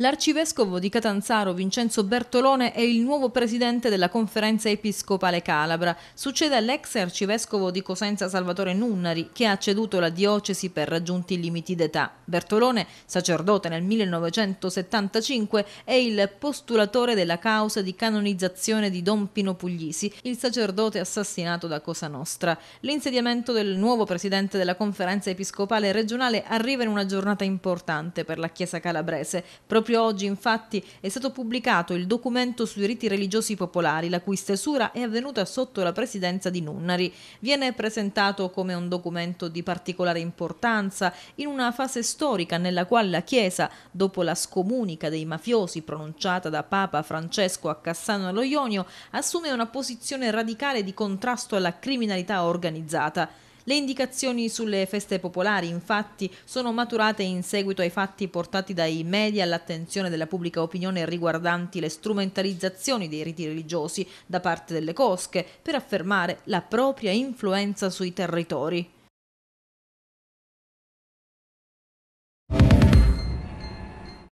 L'arcivescovo di Catanzaro Vincenzo Bertolone è il nuovo presidente della conferenza episcopale Calabra. Succede all'ex arcivescovo di Cosenza Salvatore Nunnari che ha ceduto la diocesi per raggiunti limiti d'età. Bertolone, sacerdote nel 1975, è il postulatore della causa di canonizzazione di Don Pino Puglisi, il sacerdote assassinato da Cosa Nostra. L'insediamento del nuovo presidente della conferenza episcopale regionale arriva in una giornata importante per la Chiesa calabrese. Proprio Proprio oggi, infatti, è stato pubblicato il documento sui riti religiosi popolari, la cui stesura è avvenuta sotto la presidenza di Nunnari. Viene presentato come un documento di particolare importanza in una fase storica nella quale la Chiesa, dopo la scomunica dei mafiosi pronunciata da Papa Francesco a Cassano allo Ionio, assume una posizione radicale di contrasto alla criminalità organizzata. Le indicazioni sulle feste popolari infatti sono maturate in seguito ai fatti portati dai media all'attenzione della pubblica opinione riguardanti le strumentalizzazioni dei riti religiosi da parte delle cosche per affermare la propria influenza sui territori.